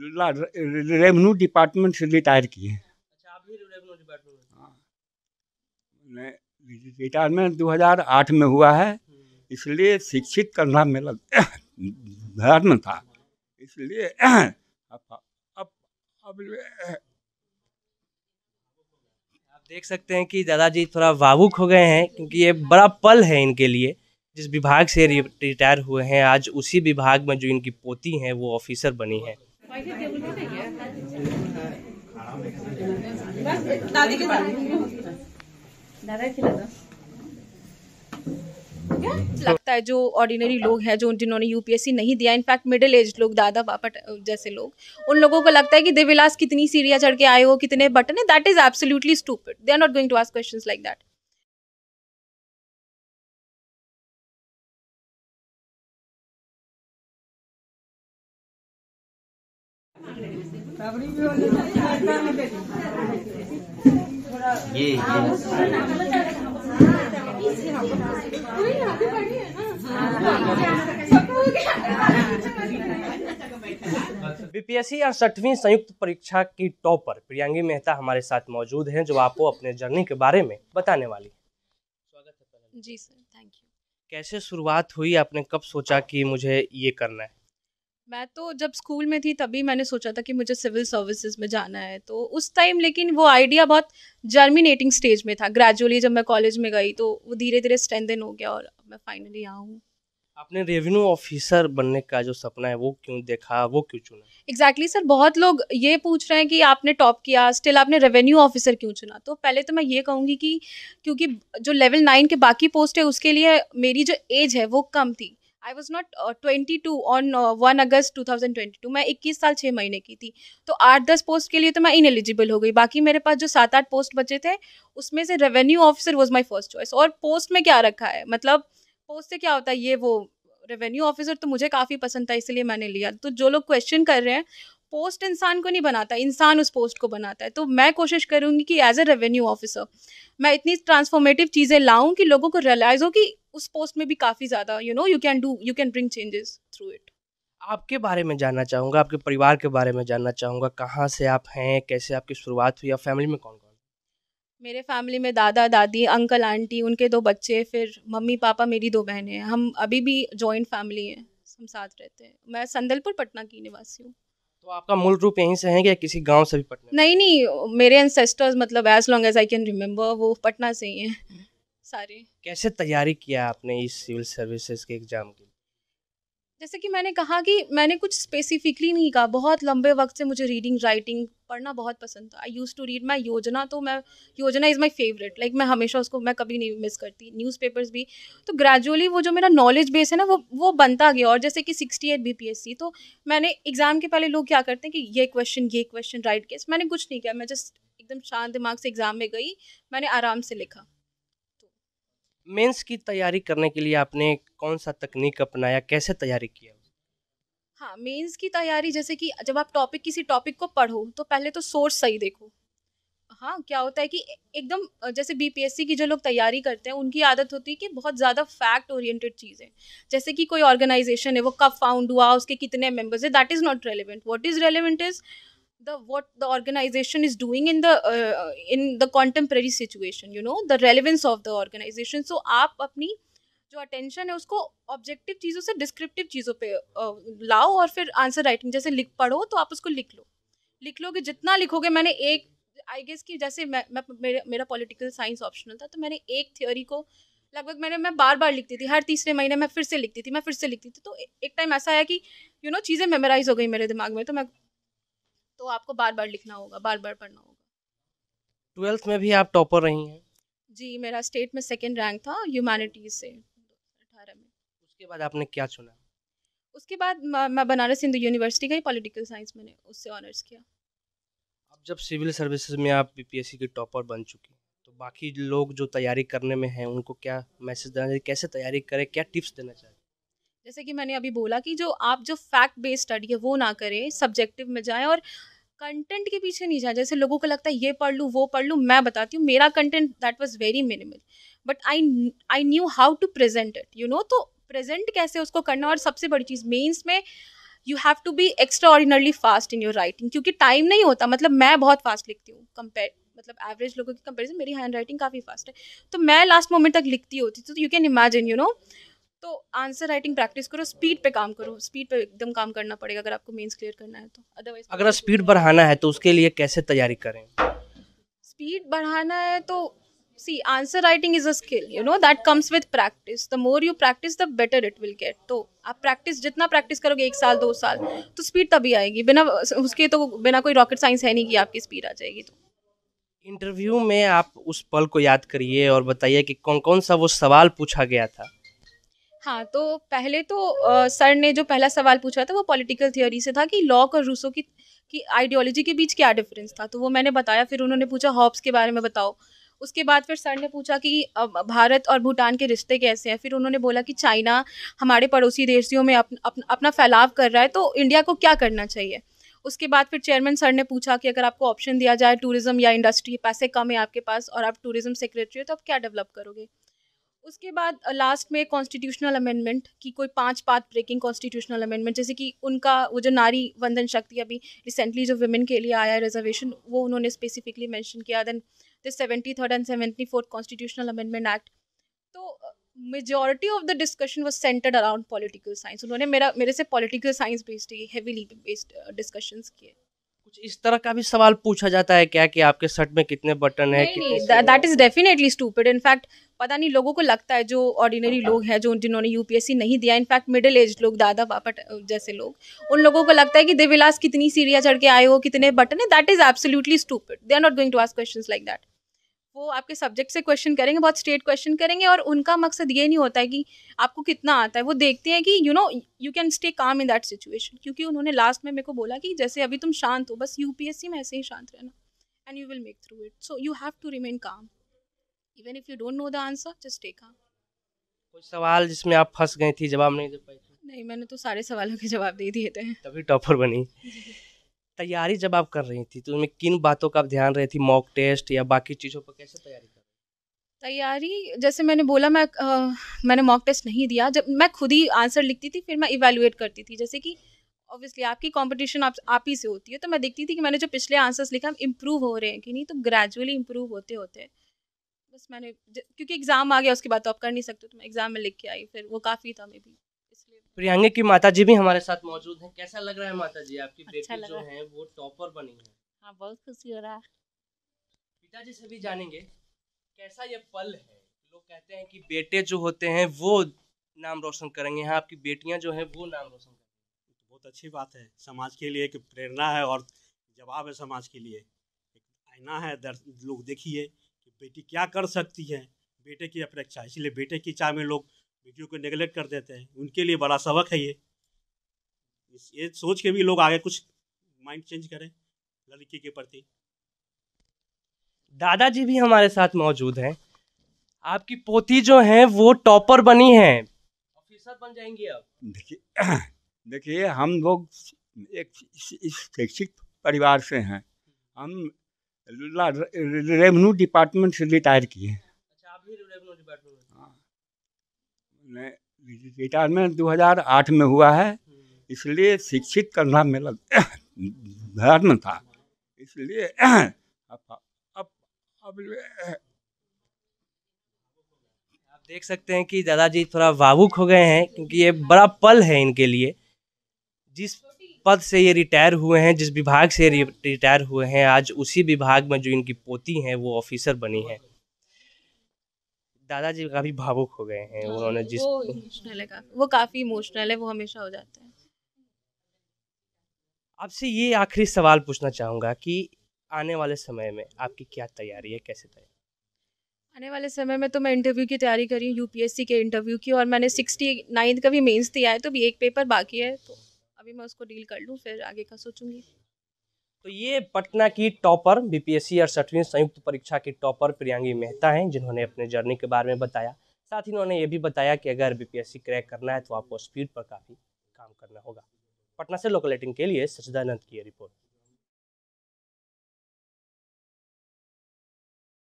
Revenue department से retire किए अच्छा, हाँ। दो रिटायरमेंट 2008 में हुआ है हम्म। इसलिए शिक्षित करना मेरा धर्म था इसलिए अब अब अब आप देख सकते हैं कि दादाजी थोड़ा भावुक हो गए हैं क्योंकि ये बड़ा पल है इनके लिए जिस विभाग से रिटायर हुए हैं आज उसी विभाग में जो इनकी पोती हैं वो ऑफिसर बनी है दादी के दादा खिला लगता है जो ऑर्डिनरी लोग हैं जो जिन्होंने यूपीएससी नहीं दिया इनफैक्ट मिडिल एज लोग दादा पापा जैसे लोग उन लोगों को लगता है कि देविलास कितनी सीरिया चढ़ के आए हो कितने बटन है that is absolutely stupid they are not going to ask questions like that ये ये बीपीएससी सठवीं संयुक्त परीक्षा की टॉपर प्रियांगी मेहता हमारे साथ मौजूद हैं जो आपको अपने जर्नी के बारे में बताने वाली स्वागत है जी सर थैंक यू कैसे शुरुआत हुई आपने कब सोचा कि मुझे ये करना है मैं तो जब स्कूल में थी तभी मैंने सोचा था कि मुझे सिविल सर्विसेज में जाना है तो उस टाइम लेकिन वो आइडिया बहुत जर्मिनेटिंग स्टेज में था ग्रेजुअली जब मैं कॉलेज में गई तो वो धीरे धीरे स्ट्रेंथन हो गया और मैं फाइनली यहाँ हूँ आपने रेवेन्यू ऑफिसर बनने का जो सपना है वो क्यों देखा वो क्यों चुना एग्जैक्टली exactly, सर बहुत लोग ये पूछ रहे हैं कि आपने टॉप किया स्टिल आपने रेवेन्यू ऑफिसर क्यों चुना तो पहले तो मैं ये कहूँगी कि क्योंकि जो लेवल नाइन के बाकी पोस्ट है उसके लिए मेरी जो एज है वो कम थी I was not twenty two on one August two thousand twenty two मैं इक्कीस साल छः महीने की थी तो आठ दस पोस्ट के लिए तो मैं इनएलिजिबल हो गई बाकी मेरे पास जो सात आठ पोस्ट बचे थे उसमें से revenue officer was my first choice और पोस्ट में क्या रखा है मतलब पोस्ट से क्या होता है ये वो रेवेन्यू ऑफिसर तो मुझे काफ़ी पसंद था इसलिए मैंने लिया तो जो लोग क्वेश्चन कर रहे हैं पोस्ट इंसान को नहीं बनाता इंसान उस पोस्ट को बनाता है तो मैं कोशिश करूंगी कि एज अ रेवेन्यू ऑफिसर मैं इतनी ट्रांसफॉर्मेटिव चीज़ें लाऊं कि लोगों को रियलाइज़ हो कि उस पोस्ट में भी काफ़ी ज़्यादा you know you can do you can bring changes through it आपके बारे में जानना चाहूंगा आपके परिवार के बारे में जानना चाहूंगा कहाँ से आप हैं कैसे आपकी शुरुआत हुई और फैमिली में कौन कौन मेरे फैमिली में दादा दादी अंकल आंटी उनके दो बच्चे फिर मम्मी पापा मेरी दो बहनें हैं हम अभी भी जॉइंट फैमिली हैं हम साथ रहते हैं मैं संदलपुर पटना की निवासी हूँ तो आपका मूल रूप यहीं से है या किसी गांव से भी पटना नहीं नहीं मेरे एंसेस्टर्स मतलब as long as I can remember वो पटना से ही हैं सारे कैसे तैयारी किया आपने इस सिविल सर्विसेज के एग्जाम की जैसे कि मैंने कहा कि मैंने कुछ स्पेसिफिकली नहीं कहा बहुत लंबे वक्त से मुझे रीडिंग राइटिंग पढ़ना बहुत पसंद था I used to read my Yojana तो मैं योजना इज़ माई फेवरेट लाइक मैं हमेशा उसको मैं कभी नहीं मिस करती न्यूज़पेपर्स भी तो ग्रेजुअली वो जो मेरा नॉलेज बेस है ना वो वो बनता गया और जैसे कि sixty eight B P S C तो मैंने एग्ज़ाम के पहले लोग क्या करते हैं कि ये क्वेश्चन ये क्वेश्चन राइट किया मैंने कुछ नहीं किया मैं जस्ट एकदम शांत दिमाग से एग्ज़ाम में गई मैंने आराम से लिखा मेंस की तैयारी करने के लिए आपने कौन सा तकनीक अपनाया कैसे तैयारी किया हाँ मेंस की तैयारी जैसे कि जब आप टॉपिक किसी टॉपिक को पढ़ो तो पहले तो सोर्स सही देखो हाँ क्या होता है कि एकदम जैसे बीपीएससी की जो लोग तैयारी करते हैं उनकी आदत होती है कि बहुत ज़्यादा फैक्ट ओरिएंटेड चीज़ें जैसे कि कोई ऑर्गेनाइजेशन है वो कब फाउंड हुआ उसके कितने मेंबर्स है that is not relevant what is relevant is the what the organization is doing in the uh, uh, in the contemporary situation you know the relevance of the organization so आप अपनी जो attention है उसको objective चीज़ों से descriptive चीज़ों पे uh, लाओ और फिर आंसर राइटिंग जैसे लिख पढ़ो तो आप उसको लिख लो लिख लो कि जितना लिखोगे मैंने एक आई गेस कि जैसे मैं, मैं मेरा मेरा पॉलिटिकल साइंस ऑप्शनल था तो मैंने एक थियोरी को लगभग मैंने मैं बार बार लिखती थी हर तीसरे महीने मैं फिर से लिखती थी मैं फिर से लिखती थी तो एक टाइम ऐसा आया कि यू you नो know, चीज़ें मेमोराइज हो गई मेरे दिमाग में तो मैं तो आपको बार बार लिखना होगा बार बार पढ़ना होगा ट्वेल्थ में भी आप टॉपर रही हैं जी मेरा स्टेट में सेकेंड रैंक था ह्यूमैनिटीज से अठारह में उसके बाद आपने क्या चुना उसके बाद मैं बनारस हिंदू यूनिवर्सिटी गई पॉलिटिकल साइंस मैंने उससे ऑनर्स किया अब जब सिविल सर्विसेज में आप बीपीएससी की टॉपर बन चुकी तो बाकी लोग जो तैयारी करने में हैं उनको क्या मैसेज देना चाहिए कैसे तैयारी करें क्या टिप्स देना चाहिए जैसे कि मैंने अभी बोला कि जो आप जो फैक्ट बेस्ड स्टडी है वो ना करें सब्जेक्टिव में जाएं और कंटेंट के पीछे नहीं जाए जैसे लोगों को लगता है ये पढ़ लूँ वो पढ़ लूँ मैं बताती हूँ मेरा content that was very minimal but I I knew how to present it you know तो प्रेजेंट कैसे उसको करना और सबसे बड़ी चीज़ मेन्स में you have to be extraordinarily fast in your writing क्योंकि टाइम नहीं होता मतलब मैं बहुत फास्ट लिखती हूँ कंपेयर मतलब एवरेज लोगों की कंपेरिजन मेरी हैंड राइटिंग काफ़ी फास्ट है तो मैं लास्ट मोमेंट तक लिखती होती तो you can imagine you know तो आंसर राइटिंग प्रैक्टिस करो स्पीड पे काम करो स्पीड पे एकदम काम करना पड़ेगा अगर आपको मेंस क्लियर करना है तो अदरवाइज अगर स्पीड बढ़ाना है तो उसके लिए कैसे तैयारी करें स्पीड बढ़ाना है तो see answer writing is a skill you know that comes with practice the more you practice the better it will get तो आप प्रैक्टिस जितना प्रैक्टिस करोगे एक साल दो साल तो स्पीड तभी आएगी बिना उसके तो बिना कोई रॉकेट साइंस है नहीं कि आपकी स्पीड आ जाएगी तो इंटरव्यू में आप उस पल को याद करिए और बताइए कि कौन कौन सा वो सवाल पूछा गया था हाँ तो पहले तो आ, सर ने जो पहला सवाल पूछा था वो पॉलिटिकल थियोरी से था कि लॉक और रूसो की कि आइडियोलॉजी के बीच क्या डिफरेंस था तो वो मैंने बताया फिर उन्होंने पूछा हॉब्स के बारे में बताओ उसके बाद फिर सर ने पूछा कि भारत और भूटान के रिश्ते कैसे हैं फिर उन्होंने बोला कि चाइना हमारे पड़ोसी देशों में अपन, अपन, अपना फैलाव कर रहा है तो इंडिया को क्या करना चाहिए उसके बाद फिर चेयरमैन सर ने पूछा कि अगर आपको ऑप्शन दिया जाए टूरिज़्म या इंडस्ट्री पैसे कम है आपके पास और आप टूरिज़्म सेक्रेटरी हो तो आप क्या डेवलप करोगे उसके बाद लास्ट में कॉन्स्टिट्यूशनल अमेंडमेंट की कोई पांच पाथ ब्रेकिंग कॉन्स्टिट्यूशनल अमेंडमेंट जैसे कि उनका वो जो नारी वंदन शक्ति अभी रिसेंटली जो वुमेन के लिए आया रिजर्वेशन वो उन्होंने स्पेसिफिकली मेंशन किया then the seventy third and seventy fourth constitutional amendment act तो majority of the discussion was centred around political science उन्होंने मेरा मेरे से political science based heavily based discussions किए कुछ इस तरह का भी सवाल पूछा जाता है क्या कि आपके शर्ट में कितने बटन है that is definitely stupid in fact पता नहीं लोगों को लगता है जो ऑर्डिनरी हाँ। लोग हैं जो जिन्होंने यूपीएससी नहीं दिया इनफैक्ट मिडिल एज लोग दादा पापा जैसे लोग उन लोगों को लगता है कि देविलास कितनी सीढ़ियाँ चढ़ के आए हो कितने बटन है that is absolutely stupid they are not going to ask question like that वो आपके सब्जेक्ट से क्वेश्चन करेंगे बहुत स्ट्रेट क्वेश्चन करेंगे और उनका मकसद ये नहीं होता है कि आपको कितना आता है वो देखते हैं कि you know you can stay calm in that situation क्योंकि उन्होंने लास्ट में मेरे को बोला कि जैसे अभी तुम शांत हो बस यूपीएससी में ऐसे ही शांत रहना and you will make through it so you have to remain calm even if you don't know the answer just stay calm कोई सवाल जिसमें आप फंस गई थी जवाब नहीं दे पाई नहीं मैंने तो सारे सवालों के जवाब दे दिए थे तभी टॉपर बनी तैयारी जब आप कर रही थी तो उनमें किन बातों का आप ध्यान रही थी मॉक टेस्ट या बाकी चीज़ों पर कैसे तैयारी कर तैयारी जैसे मैंने बोला मैं आ, मैंने मॉक टेस्ट नहीं दिया जब मैं खुद ही आंसर लिखती थी फिर मैं इवेलुएट करती थी जैसे कि ऑब्वियसली आपकी कंपटीशन आप आप ही से होती है तो मैं देखती थी कि मैंने जो पिछले आंसर्स लिखे हम इम्प्रूव हो रहे हैं कि नहीं तो ग्रेजुअली इम्प्रूव होते होते बस मैंने क्योंकि एग्ज़ाम आ गया उसके बाद तो आप कर नहीं सकते तो मैं एग्ज़ाम में लिख के आई फिर वो काफ़ी था मे भी प्रियंका की माता जी भी हमारे साथ मौजूद हैं कैसा लग रहा है माता जी आपकी अच्छा बेटी जो है वो टॉपर बनी है हाँ बहुत खुशी हो रहा है पिताजी से भी जानेंगे कैसा ये पल है लोग कहते हैं कि बेटे जो होते हैं वो नाम रोशन करेंगे हाँ आपकी बेटियां जो है वो नाम रोशन करेंगी बहुत अच्छी बात है समाज के लिए एक प्रेरणा है और जवाब है समाज के लिए एक आईना है लोग देखिए बेटी क्या कर सकती है बेटे की अपेक्षा इसलिए बेटे की चाह में लोग बेटियों को नेगलेक्ट कर देते हैं उनके लिए बड़ा सबक है ये ये सोच के भी लोग आगे कुछ माइंड चेंज करें लड़की के प्रति दादाजी भी हमारे साथ मौजूद हैं आपकी पोती जो है वो टॉपर बनी है ऑफिसर बन जाएंगी आप देखिए देखिए हम लोग एक शैक्षिक परिवार से हैं हम रेवेन्यू डिपार्टमेंट से रिटायर किए दो रिटायरमेंट 2008 में हुआ है इसलिए शिक्षित करना मेरा धर्म था इसलिए अब अब अब आप देख सकते हैं कि दादाजी थोड़ा भावुक हो गए हैं क्योंकि ये बड़ा पल है इनके लिए जिस पद से ये रिटायर हुए हैं जिस विभाग से रिटायर हुए हैं आज उसी विभाग में जो इनकी पोती हैं वो ऑफिसर बनी है दादाजी काफी भावुक हो गए हैं हाँ, उन्होंने जिस वो इमोशनल है काफी वो काफी इमोशनल है वो हमेशा हो जाते हैं आपसे ये आखिरी सवाल पूछना चाहूंगा कि आने वाले समय में आपकी क्या तैयारी है कैसे तैयारी आने वाले समय में तो मैं इंटरव्यू की तैयारी कर रही हूँ यूपीएससी के इंटरव्यू की और मैंने सिक्सटी नाइन्थ का भी मेंस दिया है तो भी एक पेपर बाकी है तो अभी मैं उसको डील कर लूँ फिर आगे का सोचूंगी तो ये पटना की टॉपर बीपीएससी सठवीं संयुक्त परीक्षा की टॉपर प्रियांगी मेहता हैं जिन्होंने अपने जर्नी के बारे में बताया साथ ही उन्होंने ये भी बताया कि अगर बीपीएससी क्रैक करना है तो आपको स्पीड पर काफ़ी काम करना होगा पटना से लोकल के लिए सचिदानंद की रिपोर्ट